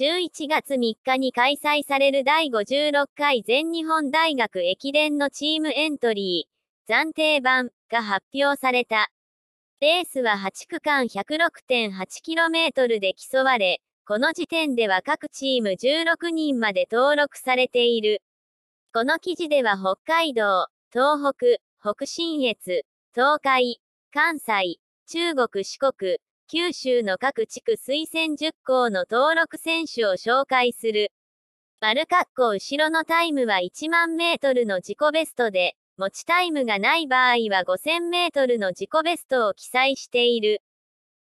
11月3日に開催される第56回全日本大学駅伝のチームエントリー、暫定版が発表された。レースは8区間 106.8km で競われ、この時点では各チーム16人まで登録されている。この記事では北海道、東北、北信越、東海、関西、中国四国、九州の各地区推薦10校の登録選手を紹介する。丸括弧後ろのタイムは1万メートルの自己ベストで、持ちタイムがない場合は5000メートルの自己ベストを記載している。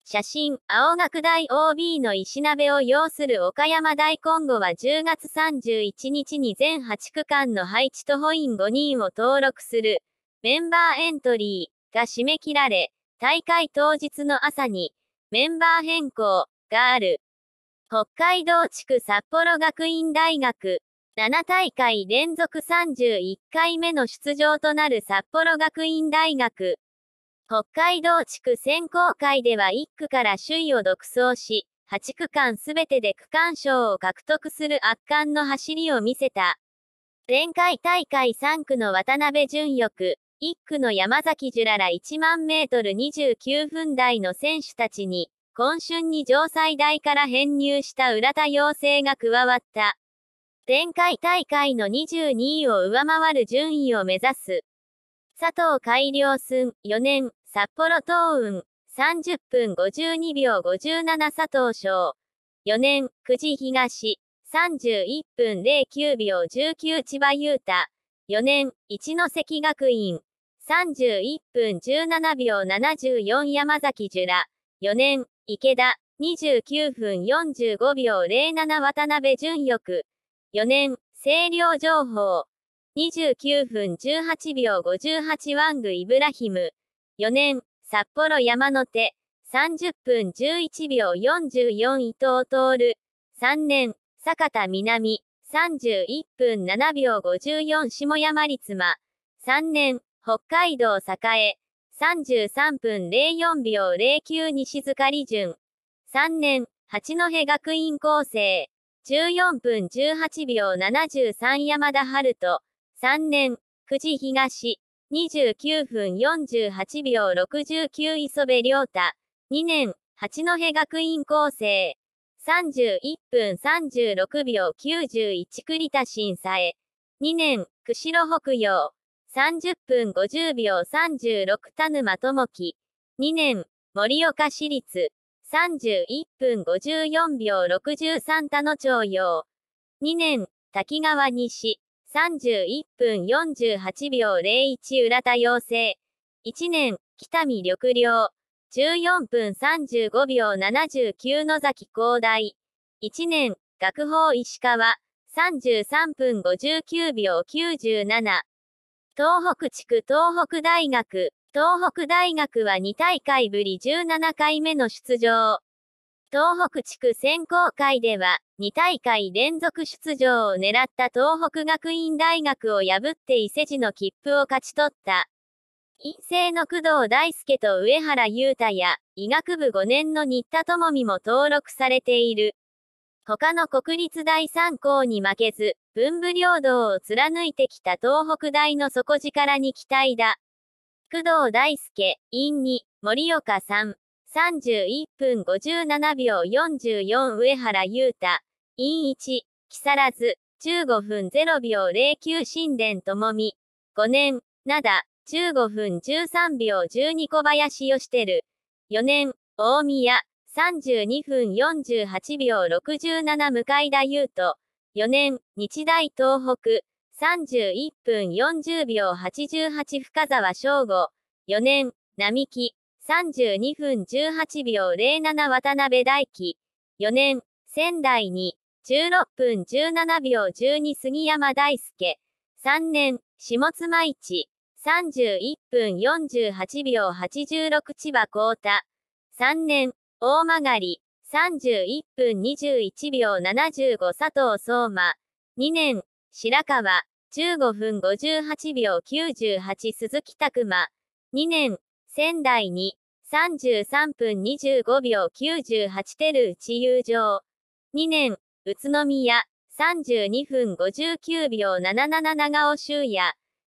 写真、青学大 OB の石鍋を要する岡山大今後は10月31日に全8区間の配置とイ員5人を登録するメンバーエントリーが締め切られ、大会当日の朝にメンバー変更がある。北海道地区札幌学院大学、7大会連続31回目の出場となる札幌学院大学。北海道地区選考会では1区から首位を独走し、8区間すべてで区間賞を獲得する圧巻の走りを見せた。前回大会3区の渡辺淳翼、1区の山崎ジュラら1万メートル29分台の選手たちに、今春に城西大から編入した浦田陽生が加わった。前回大会の22位を上回る順位を目指す。佐藤海良寸、4年、札幌東雲、30分52秒57佐藤翔、4年、久慈東、31分09秒19千葉優太、4年、一関学院、31分17秒74山崎ジュラ、4年、池田、29分45秒07渡辺淳翼、4年、清涼情報、29分18秒58ワングイブラヒム、4年、札幌山手、30分11秒44伊藤徹、3年、坂田南、31分7秒54下山立馬、3年、北海道栄、33分04秒09西塚利順。3年、八戸学院構成。14分18秒73山田春人。3年、九時東。29分48秒69磯部良太。2年、八戸学院構成。31分36秒91栗田新佐江。2年、釧路北洋。30分50秒36田沼智樹、2年、盛岡市立、31分54秒63田野町陽、2年、滝川西、31分48秒01浦田陽性、1年、北見緑陵、14分35秒79野崎高大、1年、学法石川、33分59秒97、東北地区東北大学。東北大学は2大会ぶり17回目の出場。東北地区選考会では、2大会連続出場を狙った東北学院大学を破って伊勢路の切符を勝ち取った。陰性の工藤大輔と上原優太や、医学部5年の新田智美も登録されている。他の国立大三校に負けず、文武両道を貫いてきた東北大の底力に期待だ。工藤大輔、院に、森岡さん、31分57秒44上原優太、院一、木更津、15分0秒09殿ともみ、5年、灘、15分13秒12小林義輝、4年、大宮、32分48秒67向田優斗、4年、日大東北、31分40秒88深沢翔吾、4年、並木、32分18秒07渡辺大輝、4年、仙台に、16分17秒12杉山大輔、3年、下妻市、31分48秒86千葉幸太、3年、大曲り、31分21秒75佐藤相馬、2年、白川、15分58秒98鈴木拓馬、2年、仙台に、33分25秒98照内友情、2年、宇都宮、32分59秒77長尾修也、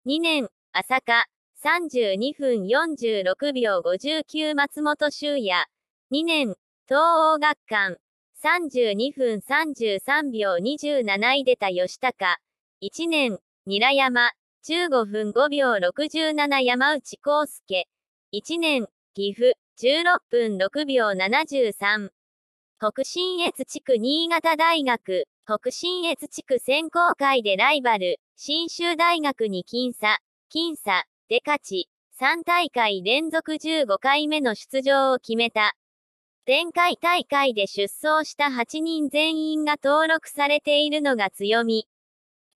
2年、浅香、32分46秒59松本修也、2年、東欧学館、32分33秒27位出た吉高、1年、ニラ山、15分5秒67山内康介、1年、岐阜、16分6秒73。北信越地区新潟大学、北信越地区選考会でライバル、信州大学に僅差、僅差、で勝ち、3大会連続15回目の出場を決めた。前回大会で出走した8人全員が登録されているのが強み。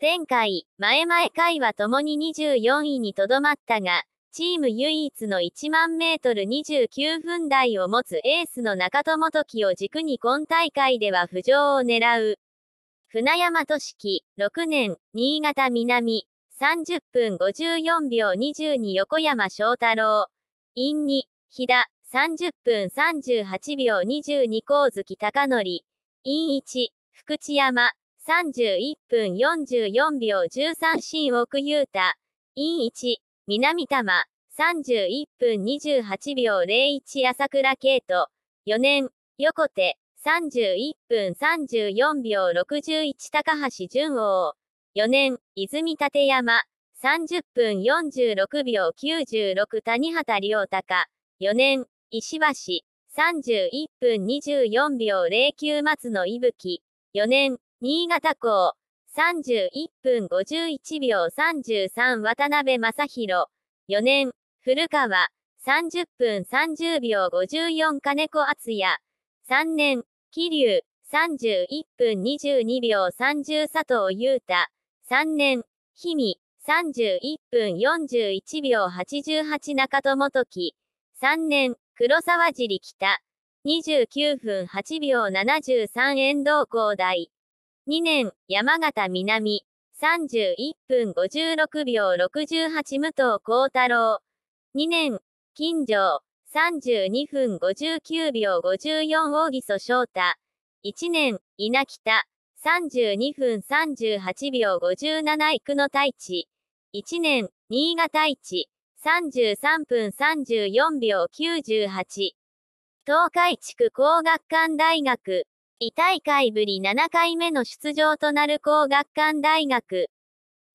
前回、前々回は共に24位にとどまったが、チーム唯一の1万メートル29分台を持つエースの中友時を軸に今大会では浮上を狙う。船山俊樹、6年、新潟南、30分54秒22横山翔太郎、陰に、飛田、30分38秒22光月高則、陰一、福知山、31分44秒13新奥雄太、陰一、南玉、31分28秒01朝倉啓と、4年、横手、31分34秒61高橋淳王、4年、泉立山、30分46秒96谷畑良隆、4年、石橋、31分24秒09松野伊吹、4年、新潟港、31分51秒33渡辺正宏、4年、古川、30分30秒54金子厚也、3年、桐生、31分22秒30佐藤裕太、3年、氷見、31分41秒88中友樹、3年、黒沢尻北。29分8秒73遠藤高台。2年、山形南。31分56秒68武藤幸太郎。2年、金城。32分59秒54大木曽翔太。1年、稲北。32分38秒57生野太一。1年、新潟一。33分34秒98。東海地区工学館大学。異大会ぶり7回目の出場となる工学館大学。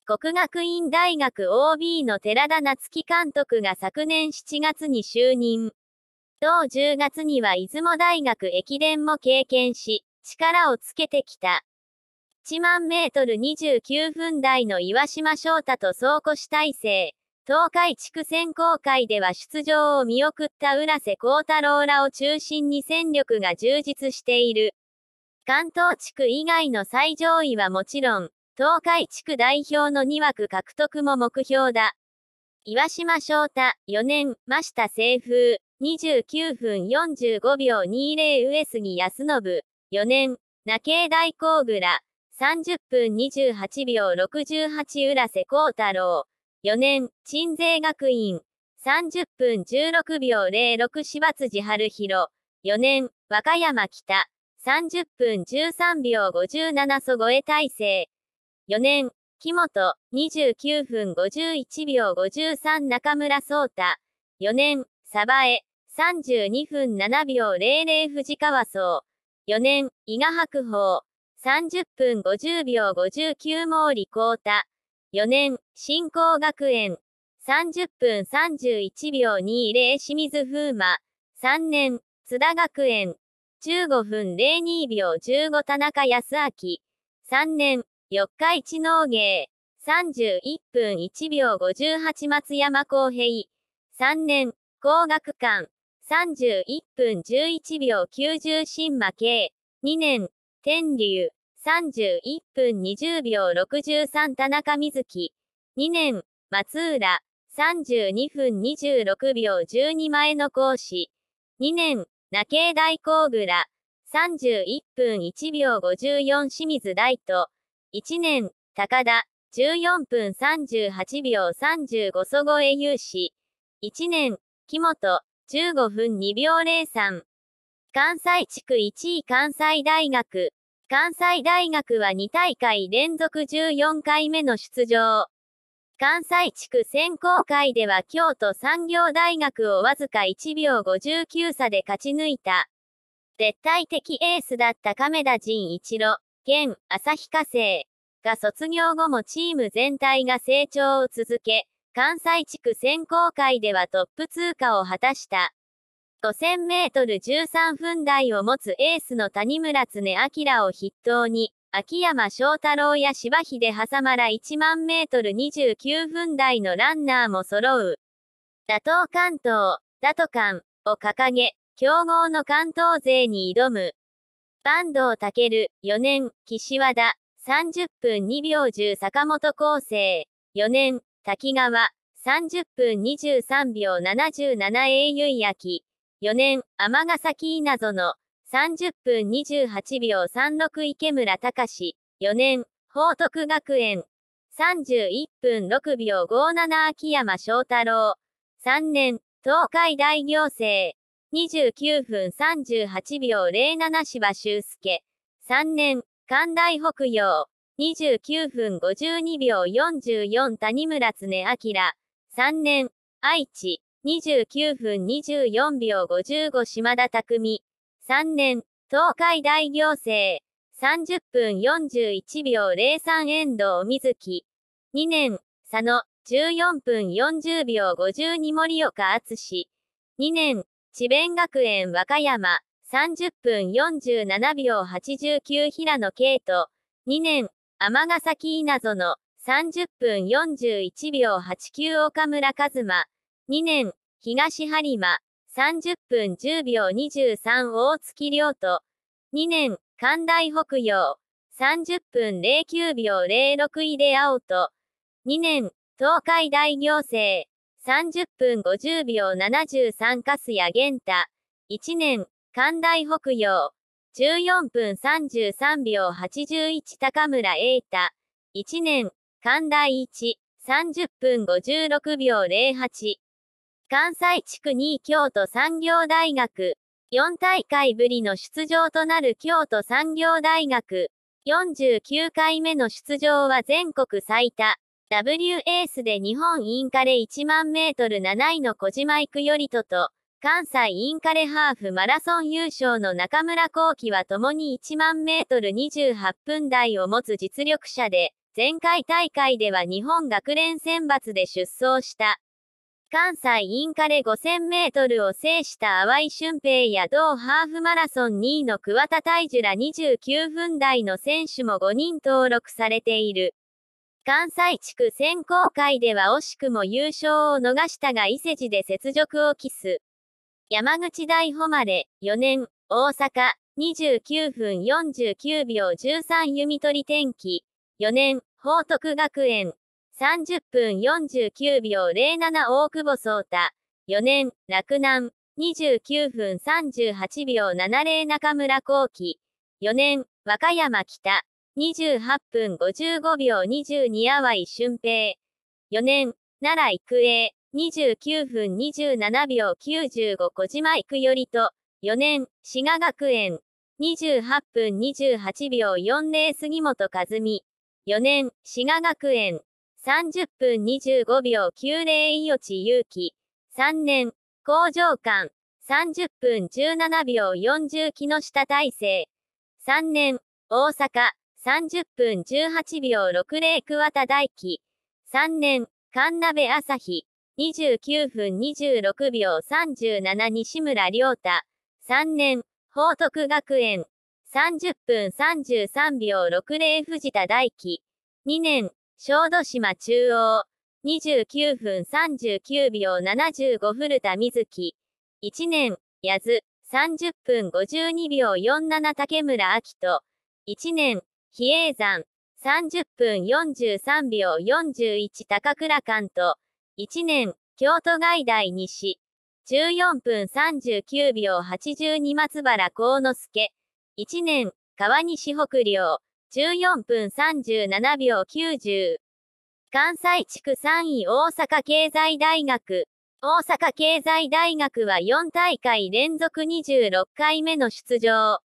国学院大学 OB の寺田夏樹監督が昨年7月に就任。同10月には出雲大学駅伝も経験し、力をつけてきた。1万メートル29分台の岩島翔太と倉庫主体制。東海地区選考会では出場を見送った浦瀬幸太郎らを中心に戦力が充実している。関東地区以外の最上位はもちろん、東海地区代表の2枠獲得も目標だ。岩島翔太、4年、真下清風、29分45秒20上杉康信、4年、那慶大工倉、30分28秒68浦瀬幸太郎、4年、鎮西学院、30分16秒06柴辻春弘、4年、和歌山北、30分13秒57祖越え大成、4年、木本、29分51秒53中村聡太、4年、サバエ、32分7秒00藤川荘、4年、伊賀白鵬、30分50秒59毛利光太、4年、新興学園。30分31秒20清水風磨。3年、津田学園。15分02秒15田中康明。3年、四日市農芸。31分1秒58松山公平。3年、工学館。31分11秒90新馬系、2年、天竜。31分20秒63田中瑞希、2年、松浦、32分26秒12前の講師、2年、中慶大工部ら、31分1秒54清水大と、1年、高田、14分38秒35そごえ有志、1年、木本、15分2秒03。関西地区1位関西大学。関西大学は2大会連続14回目の出場。関西地区選考会では京都産業大学をわずか1秒59差で勝ち抜いた。絶対的エースだった亀田陣一郎、県、旭化成が卒業後もチーム全体が成長を続け、関西地区選考会ではトップ通過を果たした。5000メートル13分台を持つエースの谷村常明を筆頭に、秋山翔太郎や柴秀挟まら1万メートル29分台のランナーも揃う。打倒関東、打倒関を掲げ、強豪の関東勢に挑む。坂東武、4年、岸和田、30分2秒10坂本康生、4年、滝川、30分23秒77英雄焼き、4年、ヶ崎稲園、30分28秒36池村隆4年、報徳学園、31分6秒57秋山翔太郎、3年、東海大行政、29分38秒07芝修介、3年、関大北洋、29分52秒44谷村恒明、3年、愛知、29分24秒55島田匠。3年、東海大行政。30分41秒03遠藤水木。2年、佐野。14分40秒52森岡厚志。2年、智弁学園和歌山。30分47秒89平野啓斗。2年、天崎稲園。30分41秒89岡村和馬。2年、東播磨、30分10秒23大月亮と、2年、関大北洋、30分09秒06井出青と、2年、東海大行政、30分50秒73カスや玄太、1年、関大北洋、14分33秒81高村栄太、1年、関大1、30分56秒08、関西地区2位京都産業大学。4大会ぶりの出場となる京都産業大学。49回目の出場は全国最多。W エースで日本インカレ1万メートル7位の小島行くよりとと、関西インカレハーフマラソン優勝の中村幸輝は共に1万メートル28分台を持つ実力者で、前回大会では日本学連選抜で出走した。関西インカレ5000メートルを制した淡井俊平や同ハーフマラソン2位の桑田大樹ら29分台の選手も5人登録されている。関西地区選考会では惜しくも優勝を逃したが伊勢路で雪辱を期す。山口大誉れ、4年、大阪、29分49秒13弓取り天気、4年、報徳学園、30分49秒07大久保聡太、4年、洛南、29分38秒70中村幸喜、4年、和歌山北、28分55秒22淡井俊平、4年、奈良育英、29分27秒95小島育頼と、4年、滋賀学園、28分28秒40杉本和美、4年、滋賀学園、30分25秒90いよち勇気、3年、工場間、30分17秒40木下大成、3年、大阪、30分18秒60桑田大輝、3年、神鍋朝日、29分26秒37西村良太、3年、報徳学園、30分33秒60藤田大輝、2年、小豆島中央、29分39秒75古田瑞希、1年、や津、30分52秒47竹村明人、1年、比叡山、30分43秒41高倉関と、1年、京都外大西、14分39秒82松原幸之助、1年、川西北陵、14分37秒90。関西地区3位大阪経済大学。大阪経済大学は4大会連続26回目の出場。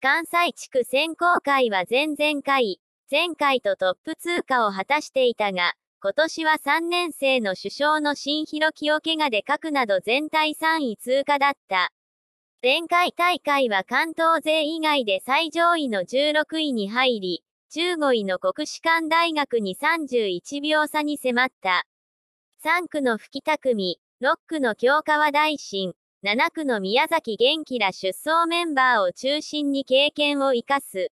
関西地区選考会は前々回、前回とトップ通過を果たしていたが、今年は3年生の首相の新広清怪我で書くなど全体3位通過だった。前回大会は関東勢以外で最上位の16位に入り、15位の国士舘大学に31秒差に迫った。3区の吹田組、6区の京川大臣、7区の宮崎元気ら出走メンバーを中心に経験を生かす。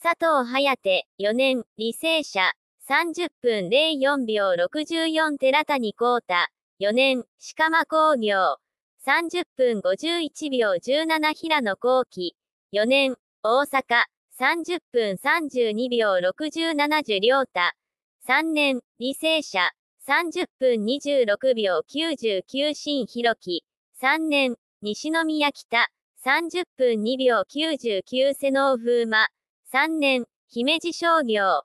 佐藤颯、4年、履正社、30分04秒64寺谷光太、4年、鹿間工業、30分51秒17平野後期、4年、大阪、30分32秒67樹良太、3年、履正社、30分26秒99新広樹、3年、西宮北、30分2秒99瀬能風馬、3年、姫路商業、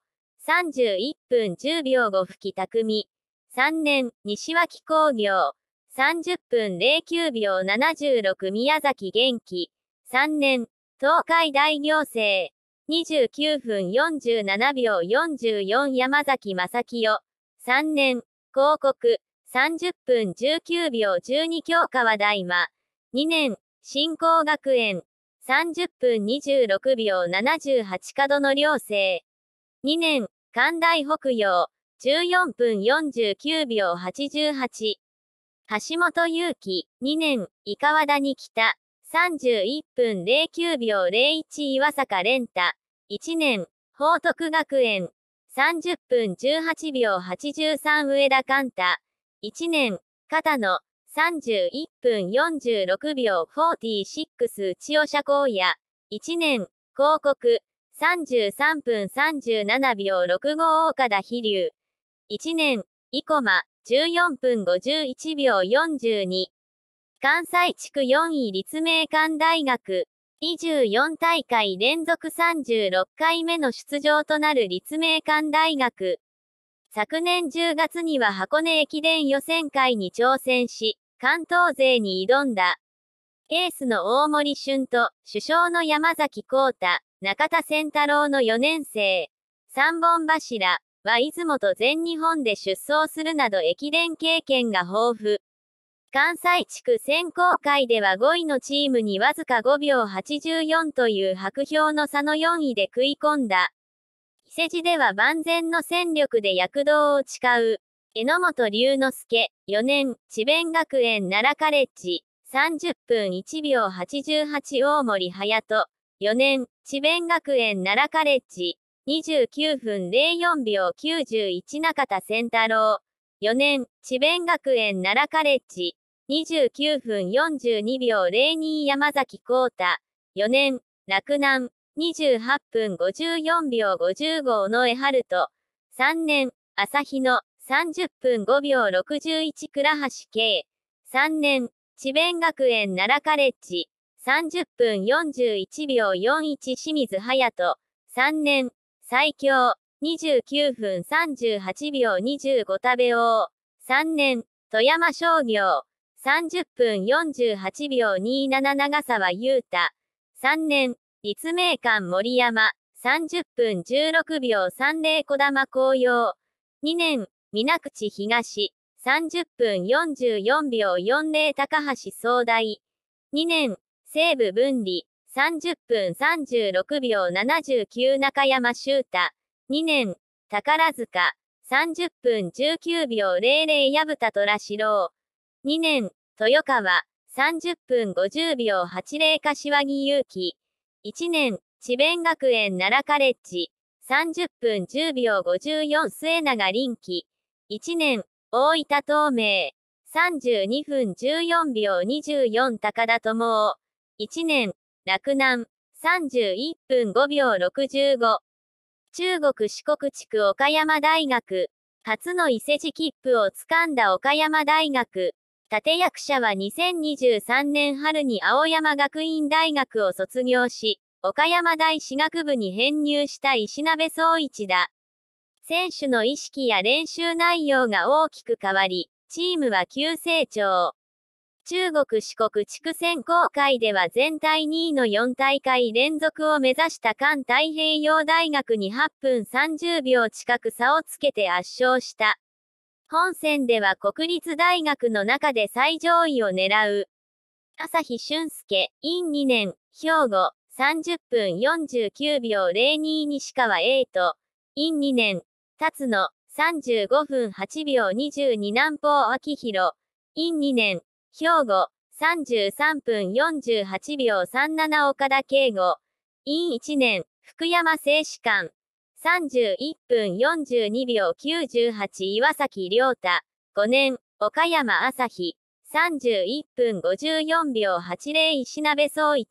31分10秒5吹き匠、3年、西脇工業、30分09秒76宮崎元気、3年、東海大行政、29分47秒44山崎正清、3年、広告、30分19秒12京川大馬、2年、新興学園、30分26秒78角の良生、2年、関大北洋、14分49秒88、橋本祐希、2年、伊川来た、31分09秒01岩坂蓮太、1年、報徳学園、30分18秒83上田寛太、1年、片野、31分46秒46千代社光野、1年、広告、33分37秒65岡田飛龍、1年、生駒、14分51秒42。関西地区4位立命館大学。24大会連続36回目の出場となる立命館大学。昨年10月には箱根駅伝予選会に挑戦し、関東勢に挑んだ。エースの大森俊と、主将の山崎幸太、中田仙太郎の4年生。三本柱、は出雲と全日本で出走するなど駅伝経験が豊富。関西地区選考会では5位のチームにわずか5秒84という白氷の差の4位で食い込んだ。伊勢路では万全の戦力で躍動を誓う。榎本龍之介、4年、智弁学園奈良カレッジ、30分1秒88大森隼人、4年、智弁学園奈良カレッジ、29分04秒91中田仙太郎。4年、智弁学園奈良カレッジ。29分42秒02山崎幸太。4年、洛南。28分54秒55尾上春人。3年、朝日野。30分5秒61倉橋慶。3年、智弁学園奈良カレッジ。30分41秒41清水隼人。3年、最強、29分38秒25食べ王、3年、富山商業、30分48秒27長沢優太、3年、立命館森山、30分16秒30小玉紅葉、2年、水口東、30分44秒40高橋総大、2年、西部分離、30分36秒79中山修太、2年、宝塚、30分19秒00薮田虎四郎、2年、豊川、30分50秒80柏木祐希、1年、智弁学園奈良カレッジ、30分10秒54末永臨機、1年、大分東明、32分14秒24高田智夫、1年、洛南、31分5秒65。中国四国地区岡山大学。初の伊勢路切符をつかんだ岡山大学。立役者は2023年春に青山学院大学を卒業し、岡山大史学部に編入した石鍋総一だ。選手の意識や練習内容が大きく変わり、チームは急成長。中国四国地区選考会では全体2位の4大会連続を目指した環太平洋大学に8分30秒近く差をつけて圧勝した。本戦では国立大学の中で最上位を狙う。朝日俊介、院2年、兵庫、30分49秒02西川栄と、院2年、辰野、35分8秒22南方昭弘、院2年、兵庫、33分48秒37岡田敬吾、陰1年、福山製紙館、31分42秒98岩崎良太、5年、岡山朝日、31分54秒80石鍋総一、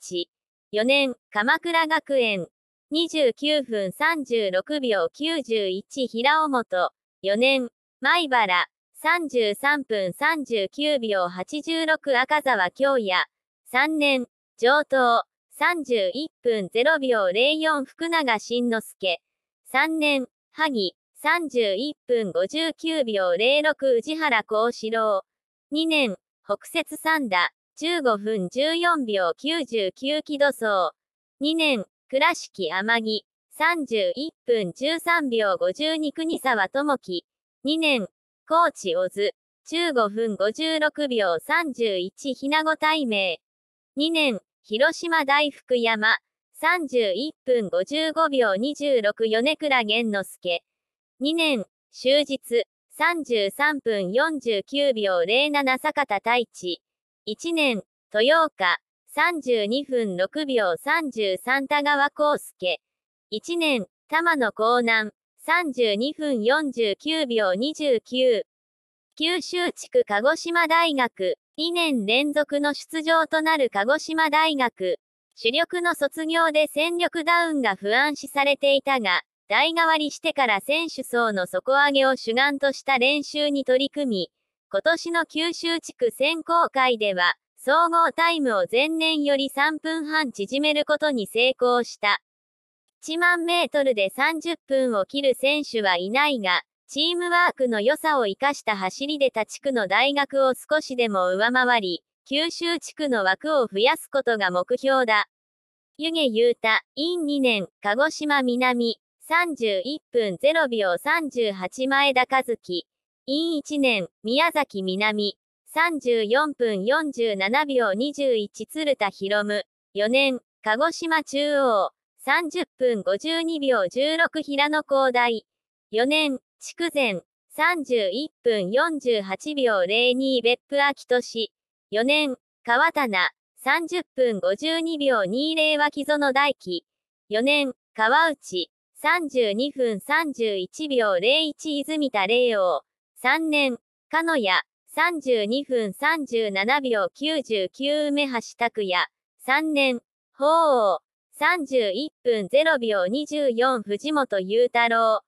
4年、鎌倉学園、29分36秒91平尾本、4年、米原、33分39秒86赤沢京也、3年、上等、31分0秒04福永慎之介、3年、萩、31分59秒06宇治原幸四郎、2年、北雪三田、15分14秒99木戸層、2年、倉敷天城、31分13秒52国沢智樹、2年、高知小津、15分56秒31ひなご大名。2年、広島大福山、31分55秒26米倉玄之介。2年、終日、33分49秒07坂田太一。1年、豊岡、32分6秒33田川康介。1年、玉野江南、32分49秒29。九州地区鹿児島大学、2年連続の出場となる鹿児島大学。主力の卒業で戦力ダウンが不安視されていたが、代替わりしてから選手層の底上げを主眼とした練習に取り組み、今年の九州地区選考会では、総合タイムを前年より3分半縮めることに成功した。1万メートルで30分を切る選手はいないが、チームワークの良さを生かした走りで他地区の大学を少しでも上回り、九州地区の枠を増やすことが目標だ。湯気優太、イン2年、鹿児島南、31分0秒38前田和樹、イン1年、宮崎南、34分47秒21鶴田博夢、4年、鹿児島中央、30分52秒16平野広大。4年、筑前。31分48秒02別府秋市。4年、川棚。30分52秒20脇園大輝。4年、川内。32分31秒01泉田玲王。3年、鹿三32分37秒99梅橋拓也。3年、鳳凰。31分0秒24藤本裕太郎。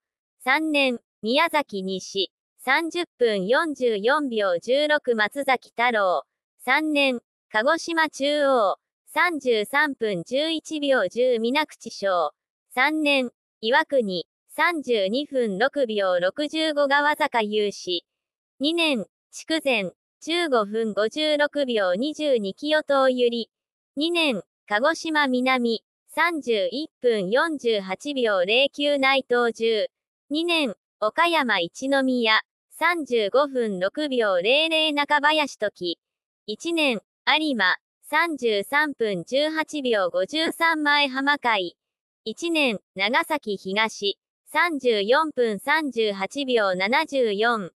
3年、宮崎西。30分44秒16松崎太郎。3年、鹿児島中央。33分11秒10皆口賞。3年、岩国。32分6秒65川坂雄志。2年、筑前。15分56秒22清東ゆり。2年、鹿児島南。31分48秒09内藤1 2年、岡山一宮、35分6秒00中林時、1年、有馬、33分18秒53前浜海、1年、長崎東、34分38秒74、